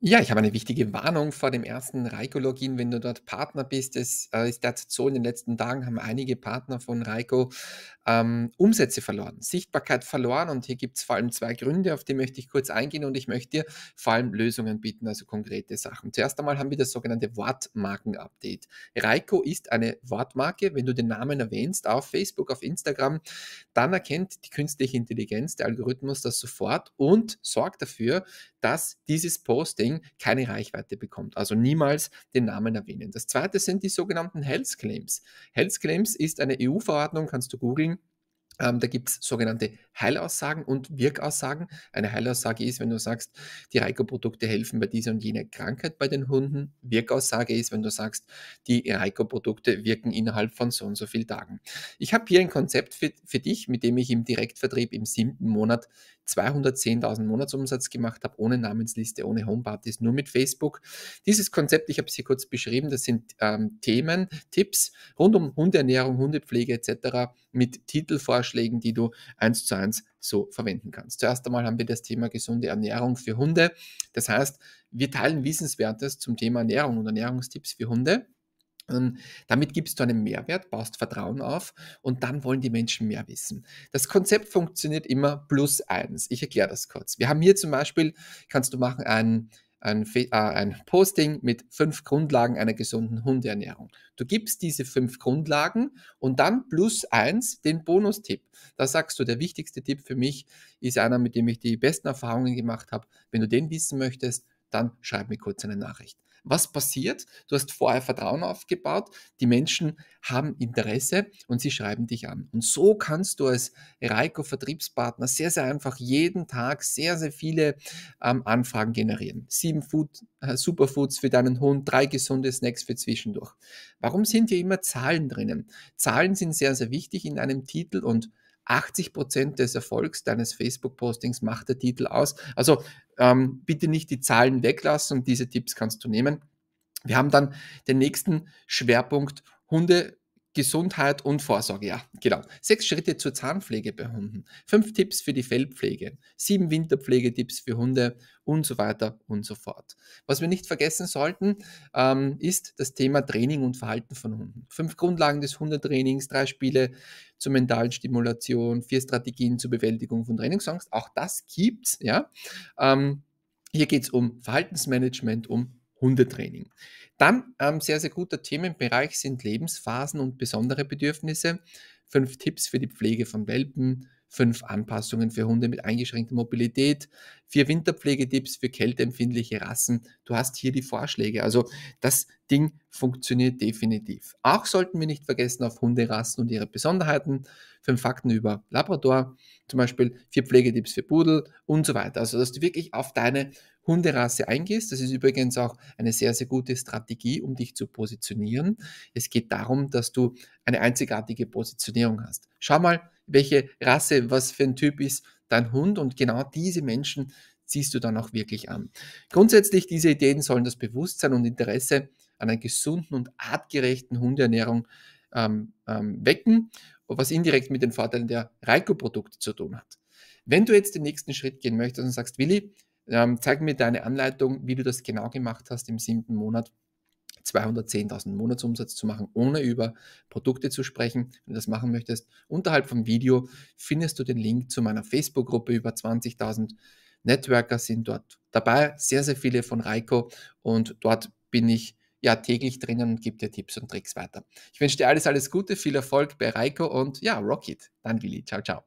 Ja, ich habe eine wichtige Warnung vor dem ersten Raiko-Login, wenn du dort Partner bist. Es äh, ist derzeit so, in den letzten Tagen haben einige Partner von Raiko ähm, Umsätze verloren, Sichtbarkeit verloren. Und hier gibt es vor allem zwei Gründe, auf die möchte ich kurz eingehen und ich möchte dir vor allem Lösungen bieten, also konkrete Sachen. Zuerst einmal haben wir das sogenannte Wortmarken-Update. Raiko ist eine Wortmarke. Wenn du den Namen erwähnst auf Facebook, auf Instagram, dann erkennt die künstliche Intelligenz, der Algorithmus das sofort und sorgt dafür, dass dieses Posting Posting keine Reichweite bekommt. Also niemals den Namen erwähnen. Das zweite sind die sogenannten Health Claims. Health Claims ist eine EU-Verordnung, kannst du googeln, ähm, da gibt es sogenannte Heilaussagen und Wirkaussagen. Eine Heilaussage ist, wenn du sagst, die Reiko-Produkte helfen bei dieser und jener Krankheit bei den Hunden. Wirkaussage ist, wenn du sagst, die Reiko-Produkte wirken innerhalb von so und so vielen Tagen. Ich habe hier ein Konzept für, für dich, mit dem ich im Direktvertrieb im siebten Monat 210.000 Monatsumsatz gemacht habe, ohne Namensliste, ohne Homepartys, nur mit Facebook. Dieses Konzept, ich habe es hier kurz beschrieben, das sind ähm, Themen, Tipps rund um Hundeernährung, Hundepflege etc., mit Titelvorschlägen, die du eins zu eins so verwenden kannst. Zuerst einmal haben wir das Thema gesunde Ernährung für Hunde. Das heißt, wir teilen Wissenswertes zum Thema Ernährung und Ernährungstipps für Hunde. Und ähm, damit gibst du einen Mehrwert, baust Vertrauen auf und dann wollen die Menschen mehr wissen. Das Konzept funktioniert immer plus eins. Ich erkläre das kurz. Wir haben hier zum Beispiel, kannst du machen, ein ein, äh, ein Posting mit fünf Grundlagen einer gesunden Hundeernährung. Du gibst diese fünf Grundlagen und dann plus eins den Bonustipp. Da sagst du, der wichtigste Tipp für mich ist einer, mit dem ich die besten Erfahrungen gemacht habe. Wenn du den wissen möchtest, dann schreib mir kurz eine Nachricht. Was passiert? Du hast vorher Vertrauen aufgebaut, die Menschen haben Interesse und sie schreiben dich an. Und so kannst du als Reiko Vertriebspartner sehr, sehr einfach jeden Tag sehr, sehr viele ähm, Anfragen generieren. Sieben Food, äh, Superfoods für deinen Hund, drei gesunde Snacks für zwischendurch. Warum sind hier immer Zahlen drinnen? Zahlen sind sehr, sehr wichtig in einem Titel und 80 Prozent des Erfolgs deines Facebook-Postings macht der Titel aus. Also ähm, bitte nicht die Zahlen weglassen und diese Tipps kannst du nehmen. Wir haben dann den nächsten Schwerpunkt Hunde Gesundheit und Vorsorge, ja, genau. Sechs Schritte zur Zahnpflege bei Hunden, fünf Tipps für die Fellpflege, sieben Winterpflegetipps für Hunde und so weiter und so fort. Was wir nicht vergessen sollten, ähm, ist das Thema Training und Verhalten von Hunden. Fünf Grundlagen des Hundetrainings, drei Spiele zur mentalen Stimulation, vier Strategien zur Bewältigung von Trainingsangst. Auch das gibt's, ja. Ähm, hier geht es um Verhaltensmanagement, um Hundetraining. Dann ähm, sehr, sehr guter Themenbereich sind Lebensphasen und besondere Bedürfnisse. Fünf Tipps für die Pflege von Welpen, fünf Anpassungen für Hunde mit eingeschränkter Mobilität, vier Winterpflegetipps für kälteempfindliche Rassen. Du hast hier die Vorschläge. Also das Ding funktioniert definitiv. Auch sollten wir nicht vergessen auf Hunderassen und ihre Besonderheiten. Fünf Fakten über Labrador, zum Beispiel vier Pflegetipps für Pudel und so weiter. Also dass du wirklich auf deine Hunderasse eingehst. Das ist übrigens auch eine sehr, sehr gute Strategie, um dich zu positionieren. Es geht darum, dass du eine einzigartige Positionierung hast. Schau mal, welche Rasse, was für ein Typ ist dein Hund und genau diese Menschen ziehst du dann auch wirklich an. Grundsätzlich, diese Ideen sollen das Bewusstsein und Interesse an einer gesunden und artgerechten Hundeernährung ähm, ähm, wecken, was indirekt mit den Vorteilen der Reiko-Produkte zu tun hat. Wenn du jetzt den nächsten Schritt gehen möchtest und sagst, Willi, ähm, zeig mir deine Anleitung, wie du das genau gemacht hast im siebten Monat. 210.000 Monatsumsatz zu machen, ohne über Produkte zu sprechen. Wenn du das machen möchtest, unterhalb vom Video findest du den Link zu meiner Facebook-Gruppe. Über 20.000 Networker sind dort dabei, sehr, sehr viele von Reiko und dort bin ich ja täglich drinnen und gebe dir Tipps und Tricks weiter. Ich wünsche dir alles, alles Gute, viel Erfolg bei Reiko und ja, Rocket. Dann Willi, ciao, ciao.